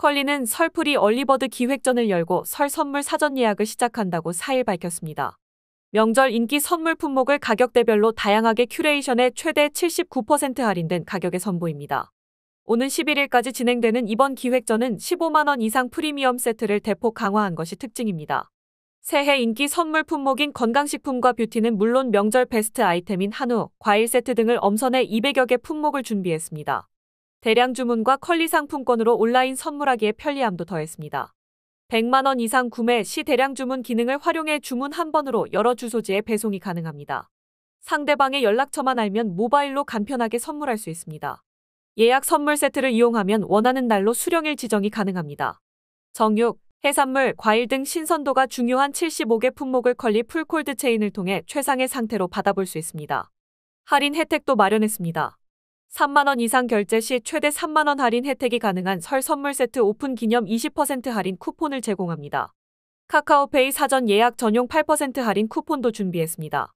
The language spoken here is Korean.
컬리는 설프리 얼리버드 기획전을 열고 설 선물 사전 예약을 시작한다고 4일 밝혔습니다. 명절 인기 선물 품목을 가격대별로 다양하게 큐레이션해 최대 79% 할인된 가격에 선보입니다. 오는 11일까지 진행되는 이번 기획전은 15만원 이상 프리미엄 세트를 대폭 강화한 것이 특징입니다. 새해 인기 선물 품목인 건강식품과 뷰티는 물론 명절 베스트 아이템인 한우, 과일 세트 등을 엄선해 200여 개 품목을 준비했습니다. 대량 주문과 컬리 상품권으로 온라인 선물하기에 편리함도 더했습니다. 100만 원 이상 구매 시 대량 주문 기능을 활용해 주문 한 번으로 여러 주소지에 배송이 가능합니다. 상대방의 연락처만 알면 모바일로 간편하게 선물할 수 있습니다. 예약 선물 세트를 이용하면 원하는 날로 수령일 지정이 가능합니다. 정육, 해산물, 과일 등 신선도가 중요한 75개 품목을 컬리 풀콜드 체인을 통해 최상의 상태로 받아볼 수 있습니다. 할인 혜택도 마련했습니다. 3만원 이상 결제 시 최대 3만원 할인 혜택이 가능한 설 선물 세트 오픈 기념 20% 할인 쿠폰을 제공합니다. 카카오페이 사전 예약 전용 8% 할인 쿠폰도 준비했습니다.